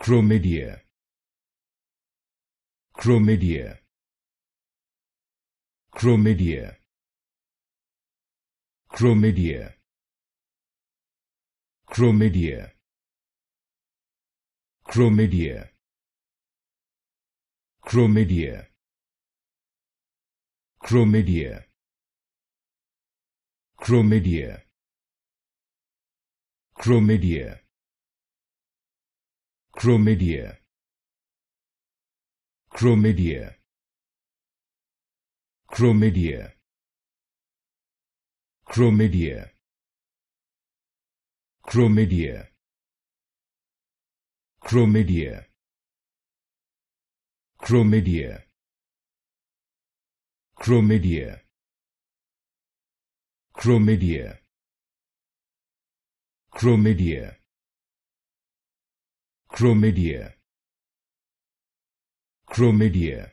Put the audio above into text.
Chromidia. Chromidia. Chromidia. Chromidia. Chromidia. Chromidia. Chromidia. Chromidia. Chromidia. Chromidia. Chromidia. Chromidia. Chromidia. Chromidia. Chromidia. Chromidia. Chromidia. Chromidia. Chromidia. Chromidia. Chromidia. Chromidia.